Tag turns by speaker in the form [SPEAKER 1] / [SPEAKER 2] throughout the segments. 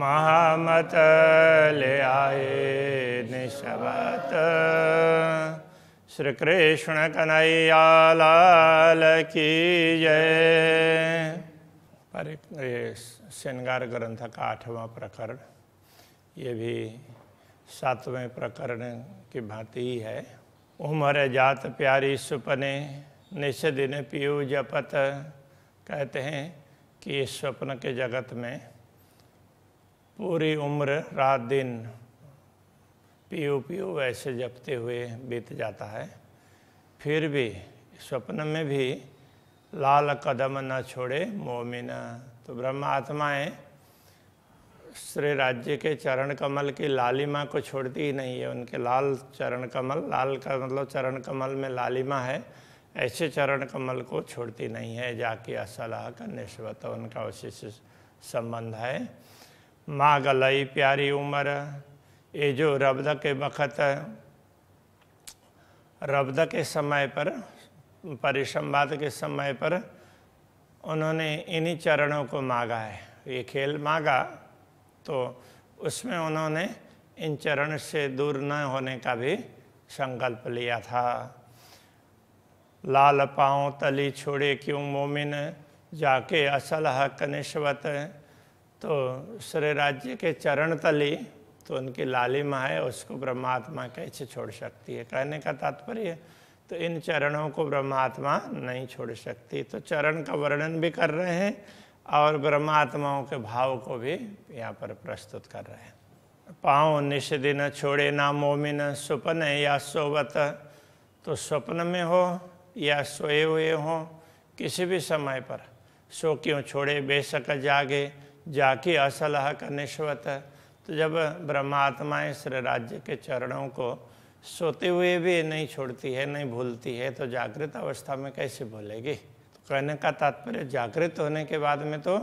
[SPEAKER 1] महामत ले आए निशबत श्री कृष्ण कन्हैया लाल की जय पर श्रृंगार ग्रंथ का आठवां प्रकरण ये भी सातवें प्रकरण की भांति ही है उम्र जात प्यारी सुपने निश दिन पियू जपत कहते हैं कि इस स्वप्न के जगत में पूरी उम्र रात दिन पीओ पीओ वैसे जपते हुए बीत जाता है फिर भी स्वप्न में भी लाल कदम न छोड़े मोमिन तो ब्रह्म आत्माएँ श्री राज्य के चरण कमल की लालिमा को छोड़ती ही नहीं है उनके लाल चरण कमल लाल का मतलब चरण कमल में लालिमा है ऐसे चरण कमल को छोड़ती नहीं है जाकि असलाह का निस्बत उनका उसी से संबंध है माँ गलई प्यारी उम्र ये जो रबद के वक़्त रबद के समय पर परिसंवाद के समय पर उन्होंने इन्हीं चरणों को मांगा है ये खेल मांगा तो उसमें उन्होंने इन चरण से दूर न होने का भी संकल्प लिया था लाल पाँव तली छोड़े क्यों मोमिन जाके असल हक निस्बत तो श्री राज्य के चरण तली तो उनकी लालिमा है उसको ब्रह्मात्मा कैसे छोड़ सकती है कहने का तात्पर्य तो इन चरणों को ब्रह्मात्मा नहीं छोड़ सकती तो चरण का वर्णन भी कर रहे हैं और ब्रह्मात्माओं के भाव को भी यहाँ पर प्रस्तुत कर रहे हैं पाँव निषदिन छोड़े ना मोमिन स्वप्न या सोवत तो स्वप्न में हो या सोए हुए हो किसी भी समय पर सो क्यों छोड़े बेशक जागे जाके असलह का निश्वत तो जब ब्रह्मात्माएं श्री राज्य के चरणों को सोते हुए भी नहीं छोड़ती है नहीं भूलती है तो जागृत अवस्था में कैसे भूलेगी तो कहने का तात्पर्य जागृत होने के बाद में तो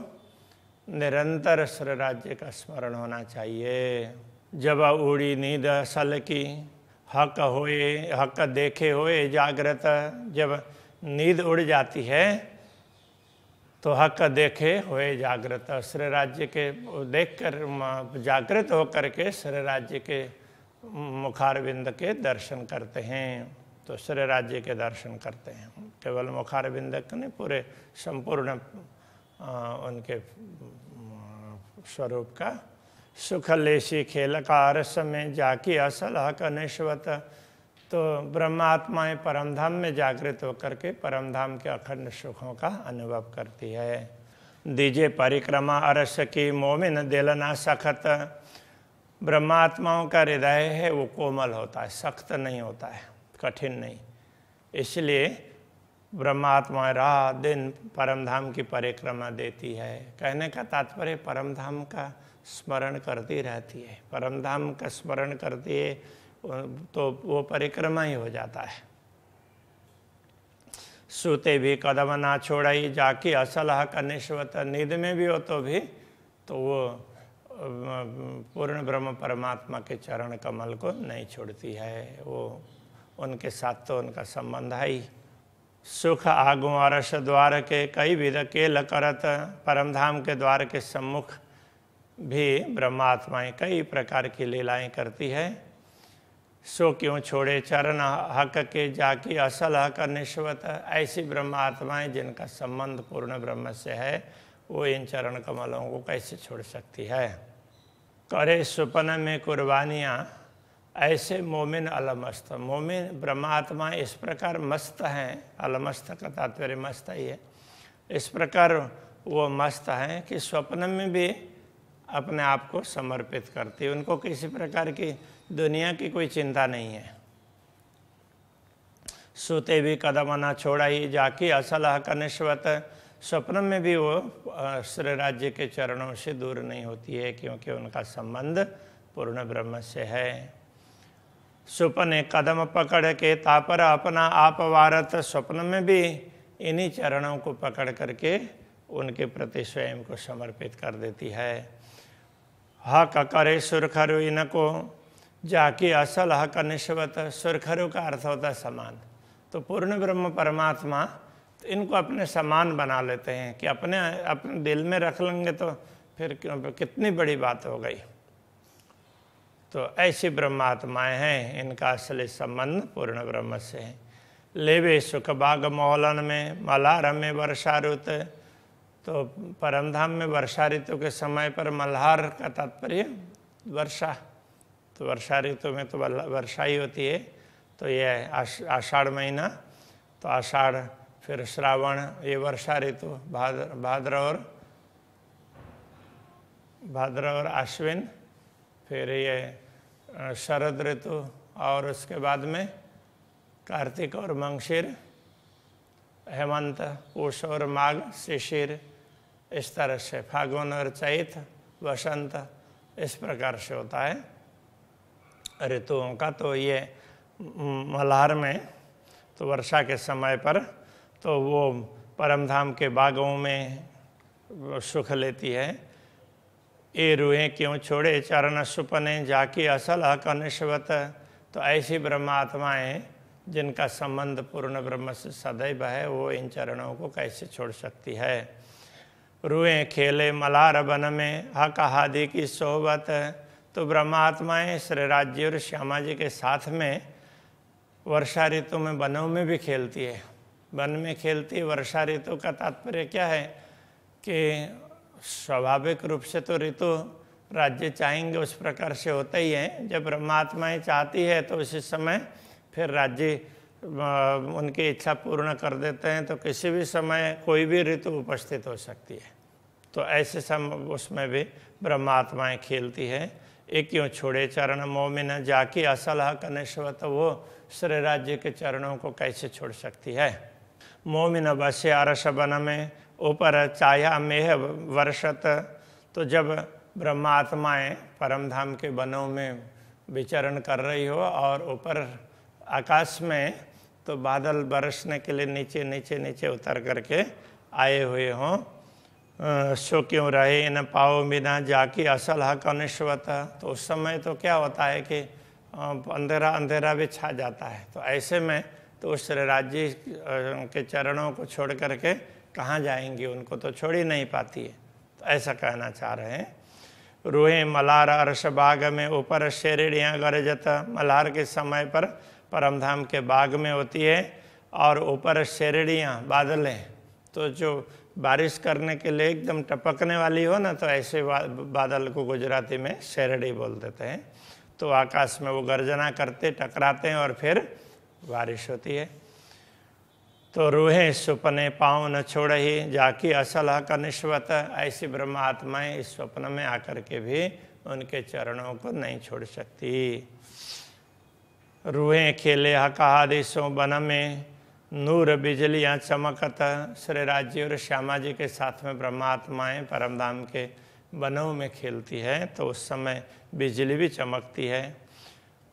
[SPEAKER 1] निरंतर श्री राज्य का स्मरण होना चाहिए जब उड़ी नींद असल की हक होए हक देखे होए जागृत जब नींद उड़ जाती है तो हक देखे हुए जागृत श्रेय राज्य के देख कर जागृत होकर के श्रेय राज्य के मुखारविंद के दर्शन करते हैं तो श्रेय राज्य के दर्शन करते हैं केवल मुखारविंद के नहीं पूरे संपूर्ण उनके स्वरूप का सुख लेसी खेलकार समय जाकी असल हक निश्वत तो ब्रह्मात्माएं परमधाम में जागृत होकर के परमधाम के अखंड सुखों का अनुभव करती है दीजिए परिक्रमा अरस्य की मोमिन दिलना सख्त ब्रह्मात्माओं का हृदय है वो कोमल होता है सख्त नहीं होता है कठिन नहीं इसलिए ब्रह्मात्मा रात दिन परमधाम की परिक्रमा देती है कहने का तात्पर्य परमधाम का स्मरण करती रहती है परमधाम का स्मरण करती है तो वो परिक्रमा ही हो जाता है सूते भी कदम ना छोड़ाई जाके असलह कनिष्वत निद में भी हो तो भी तो वो पूर्ण ब्रह्म परमात्मा के चरण कमल को नहीं छोड़ती है वो उनके साथ तो उनका संबंध है ही सुख आगु अरस द्वार के कई विध के लकरत परमधाम के द्वार के सम्मुख भी ब्रह्मात्माएं कई प्रकार की लीलाएं करती है सो क्यों छोड़े चरण हक के जाके असल हक निश्वत ऐसी ब्रह्म आत्माएं जिनका संबंध पूर्ण ब्रह्म से है वो इन चरण कमलों को कैसे छोड़ सकती है करे सुपन में कुर्बानियाँ ऐसे मोमिन अलमस्त मोमिन ब्रह्मात्मा इस प्रकार मस्त हैं अलमस्त का तात्पर्य मस्त ही है इस प्रकार वो मस्त हैं कि स्वप्न में भी अपने आप को समर्पित करती उनको किसी प्रकार की दुनिया की कोई चिंता नहीं है सोते भी कदम आना छोड़ा ही जाके असल कनिश्वत स्वप्न में भी वो श्री राज्य के चरणों से दूर नहीं होती है क्योंकि उनका संबंध पूर्ण ब्रह्म से है स्वप्न कदम पकड़ के तापर अपना आप वारत स्वप्न में भी इन्हीं चरणों को पकड़ करके उनके प्रति स्वयं को समर्पित कर देती है हक करे सुरखर इनको जाके असल हक निश्वत सुरखरों का अर्थ होता है समान तो पूर्ण ब्रह्म परमात्मा तो इनको अपने समान बना लेते हैं कि अपने अपने दिल में रख लेंगे तो फिर क्यों कितनी बड़ी बात हो गई तो ऐसी ब्रह्मात्माएं हैं इनका असली संबंध पूर्ण ब्रह्म से है लेवे सुख बाग मोहलन में मलार में वर्षा ऋत तो परमधाम में वर्षा ऋतु के समय पर मल्हार का तात्पर्य वर्षा तो वर्षा ऋतु में तो वर्षा ही होती है तो ये आष आषाढ़ महीना तो आषाढ़ फिर श्रावण ये वर्षा ऋतु भाद्र भाद्र और भाद्र और आश्विन फिर ये शरद ऋतु और उसके बाद में कार्तिक और मंगशिर हेमंत उष और माघ शिशिर इस तरह से फागुन और चैत वसंत इस प्रकार से होता है ऋतुओं तो का तो ये मल्हार में तो वर्षा के समय पर तो वो परमधाम के बागों में सुख लेती है ए रूहें क्यों छोड़े चरण सुपने जाके असल अकनिश्वत तो ऐसी आत्माएँ जिनका संबंध पूर्ण ब्रह्म से सदैव है वो इन चरणों को कैसे छोड़ सकती है रूहें खेले मलार बन में हक हादी की सोहबत तो ब्रह्मात्माएँ राज्य और श्यामा जी के साथ में वर्षा ऋतु में वनों में भी खेलती है वन में खेलती है वर्षा ऋतु का तात्पर्य क्या है कि स्वाभाविक रूप से तो ऋतु राज्य चाहेंगे उस प्रकार से होता ही है जब ब्रह्मात्माएँ चाहती है तो उसी समय फिर राज्य उनकी इच्छा पूर्ण कर देते हैं तो किसी भी समय कोई भी ऋतु उपस्थित हो सकती है तो ऐसे सम उसमें भी ब्रह्मात्माएँ खेलती हैं एक क्यों छोड़े चरण मोह में न जाके असल कनेश्व तो वो श्री राज्य के चरणों को कैसे छोड़ सकती है मोह में न बसे आरस बन में ऊपर चाया मेह वर्षत तो जब ब्रह्मात्माएँ परम धाम के बनों में विचरण कर रही हो और ऊपर आकाश में तो बादल बरसने के लिए नीचे नीचे नीचे उतर करके आए हुए हों क्यों रहे न पाओ बिना जाके असल हक अनिश्वत तो उस समय तो क्या होता है कि अंधेरा अंधेरा भी छा जाता है तो ऐसे में तो उस राज्य के चरणों को छोड़ करके कहाँ जाएंगी उनको तो छोड़ ही नहीं पाती है तो ऐसा कहना चाह रहे हैं रूहे मलार अर्श बाग में ऊपर शेरड़ियाँ गरजत मलार के समय पर परमधाम के बाग में होती है और ऊपर शेरियाँ बादलें तो जो बारिश करने के लिए एकदम टपकने वाली हो ना तो ऐसे बादल को गुजराती में शेरडी बोल देते हैं तो आकाश में वो गर्जना करते टकराते हैं और फिर बारिश होती है तो रूहें सुपने पाँव न छोड़ ही जाकि असल हक निश्वत ऐसी ब्रह्म आत्माएं इस स्वप्न में आकर के भी उनके चरणों को नहीं छोड़ सकती रूहें खेले हकादिशों बन में नूर बिजली यहाँ चमकत श्री राज्य और श्यामा जी के साथ में परम परमधाम के बनव में खेलती है तो उस समय बिजली भी चमकती है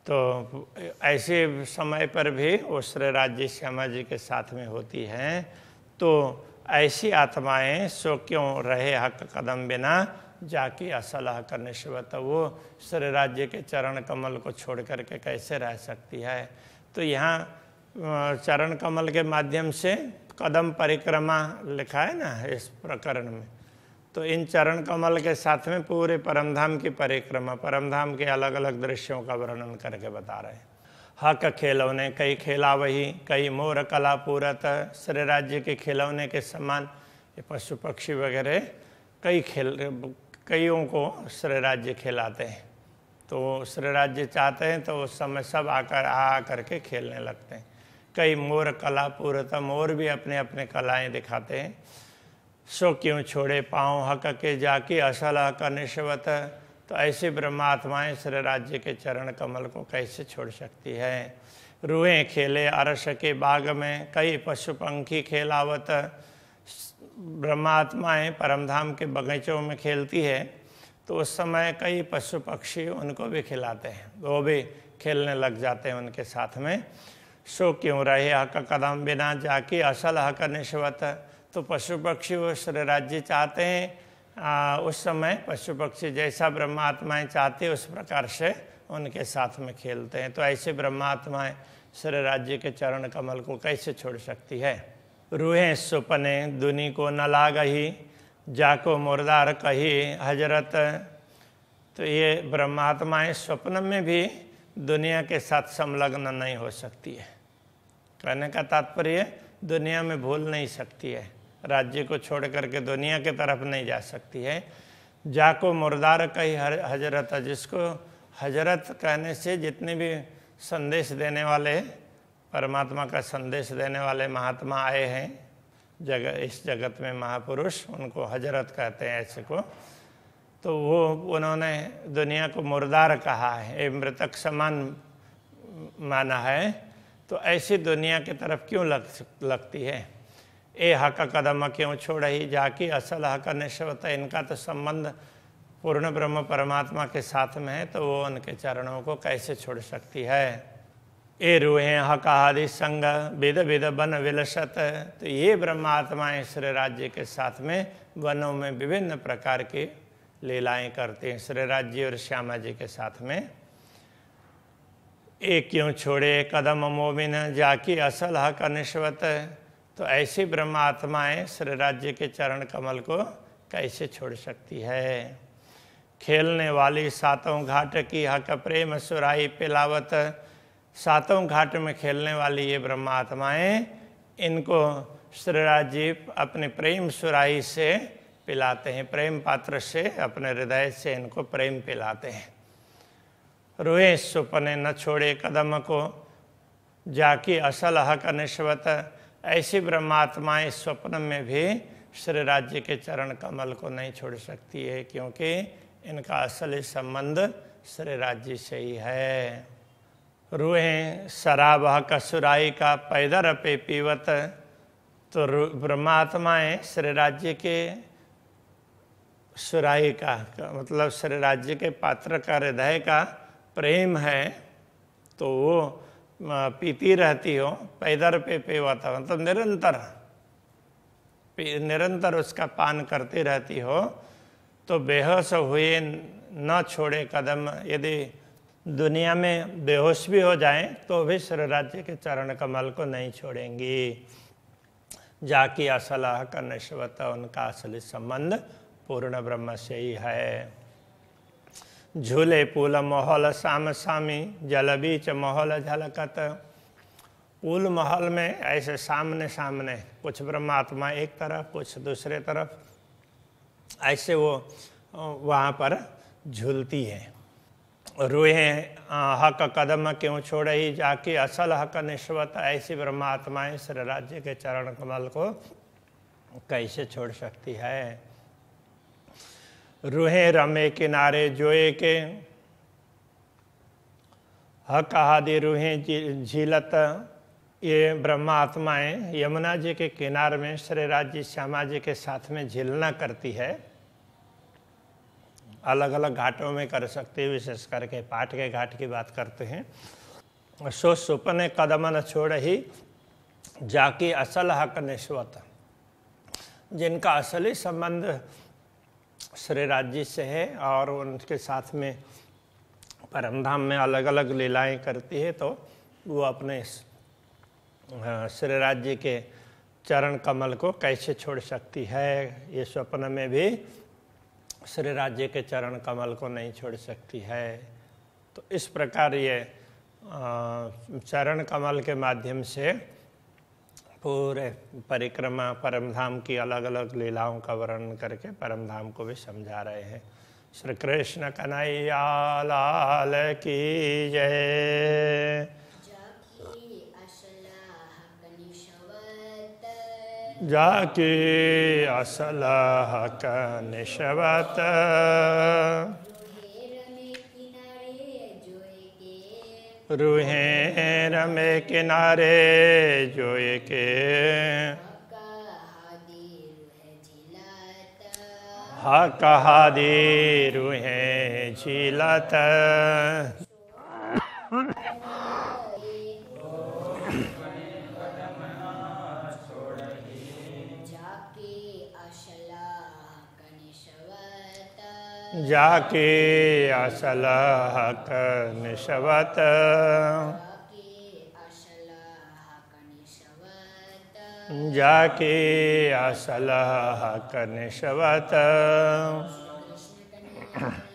[SPEAKER 1] तो ऐसे समय पर भी वो श्री राज्य श्यामा जी के साथ में होती हैं तो ऐसी आत्माएं सो क्यों रहे हक कदम बिना जाके असल हक निश्वत वो श्री राज्य के चरण कमल को छोड़ करके कैसे रह सकती है तो यहाँ चरण कमल के माध्यम से कदम परिक्रमा लिखा है ना इस प्रकरण में तो इन चरण कमल के साथ में पूरे परमधाम की परिक्रमा परमधाम के अलग अलग दृश्यों का वर्णन करके बता रहे हैं हक खेलौने कई खेला वही कई मोर कला पूरत श्री राज्य के खिलौने के समान ये पशु पक्षी वगैरह कई खेल कईयों को श्री राज्य खिलाते हैं तो श्री राज्य चाहते हैं तो उस समय सब आकर आ करके खेलने लगते हैं कई मोर कला पूरता और भी अपने अपने कलाएं दिखाते हैं सो क्यों छोड़े पाँव हक के जाके असल हक निश्वत तो ऐसे ब्रह्मात्माएँ श्री राज्य के चरण कमल को कैसे छोड़ सकती है रुएं खेले अरस के बाग में कई पशु पंखी खेलावत ब्रह्मात्माएँ परमधाम के बगीचों में खेलती है तो उस समय कई पशु पक्षी उनको भी खिलाते हैं वो भी खेलने लग जाते हैं उनके साथ में सो क्यों रहे हक कदम बिना जाके असल हक निस्वत तो पशु पक्षी वो राज्य चाहते हैं आ, उस समय पशु पक्षी जैसा ब्रह्मात्माएँ चाहते उस प्रकार से उनके साथ में खेलते हैं तो ऐसे ब्रह्मात्माएँ सर राज्य के चरण कमल को कैसे छोड़ सकती है रूहें सुपने दुनी को न लागही जाको मुर्दार कही हजरत तो ये ब्रह्मात्माएँ स्वप्न में भी दुनिया के साथ संलग्न नहीं हो सकती है कहने का तात्पर्य दुनिया में भूल नहीं सकती है राज्य को छोड़ करके दुनिया के तरफ नहीं जा सकती है जा को मुर्दार कही हजरत है जिसको हजरत कहने से जितने भी संदेश देने वाले परमात्मा का संदेश देने वाले महात्मा आए हैं जगह इस जगत में महापुरुष उनको हजरत कहते हैं ऐसे को तो वो उन्होंने दुनिया को मुर्दार कहा है ये मृतक समान माना है तो ऐसी दुनिया की तरफ क्यों लग लगती है ए हक कदम क्यों छोड़ ही जाकि असल हक निश्वत इनका तो संबंध पूर्ण ब्रह्म परमात्मा के साथ में है तो वो उनके चरणों को कैसे छोड़ सकती है ए रूहे हक आदि संग विध विध बन विलसत तो ये ब्रह्मात्माएँ श्री राज्य के साथ में वनों में विभिन्न प्रकार के लीलाएं करते हैं श्री राज्य और श्यामा जी के साथ में एक क्यों छोड़े कदम मोमिन जाकी असल हक अनिश्वत तो ऐसी ब्रह्मात्माएँ श्री राज्य के चरण कमल को कैसे छोड़ सकती है खेलने वाली सातों घाट की हक प्रेम सुराई पिलावत सातों घाट में खेलने वाली ये ब्रह्मात्माएँ इनको श्री राज्य अपने प्रेम सुराई से पिलाते हैं प्रेम पात्र से अपने हृदय से इनको प्रेम पिलाते हैं रुए सुपने न छोड़े कदम को जाकि असल हक निस्वत ऐसी ब्रह्मात्माएं स्वप्न में भी श्री राज्य के चरण कमल को नहीं छोड़ सकती है क्योंकि इनका असली संबंध श्री राज्य से ही है रूहे शराब कसुराई का पैदर पे पीवत तो ब्रह्मात्माएं श्री राज्य के सुराय का, मतलब राज्य के पात्र का हृदय का प्रेम है तो वो पीती रहती हो पैदर पे पे था मतलब निरंतर निरंतर उसका पान करती रहती हो तो बेहोश हुए न छोड़े कदम यदि दुनिया में बेहोश भी हो जाए तो भी राज्य के चरण कमल को नहीं छोड़ेंगी जाकी असलाह का नश्वत उनका असली संबंध पूर्ण ब्रह्म से ही है झूले पुल मोहल साम सामी जल बीच मोहल झलकत पुल महल में ऐसे सामने सामने कुछ ब्रह्मात्मा एक तरफ कुछ दूसरे तरफ ऐसे वो वहाँ पर झूलती है रूहे हक कदम क्यों छोड़े ही जाके असल हक निश्वत ऐसी ब्रह्मात्माएं श्री राज्य के चरण कमल को कैसे छोड़ सकती है रूहे रमे किनारे जोए के हक आदि रूहे झीलत ये ब्रह्मात्माएं यमुना जी के किनार में श्रीराज जी श्यामा जी के साथ में झीलना करती है अलग अलग घाटों में कर सकती है विशेष करके पाठ के घाट की बात करते हैं सो सुपने कदम न छोड़ ही जाकी असल हक निश्वत जिनका असली संबंध श्री राज्य से है और उनके साथ में परमधाम में अलग अलग लीलाएं करती है तो वो अपने श्री राज्य के चरण कमल को कैसे छोड़ सकती है ये स्वप्न में भी श्री राज्य के चरण कमल को नहीं छोड़ सकती है तो इस प्रकार ये चरण कमल के माध्यम से पूरे परिक्रमा परम धाम की अलग अलग लीलाओं का वर्णन करके परम धाम को भी समझा रहे हैं श्री कृष्ण कन्हैया लाल की जय जाके असलह कनिशवत रूहे रमे किनारे जो एक हा कहा दे रूहे झीलत जाके असल हक निशवत जाके असल हक निशवत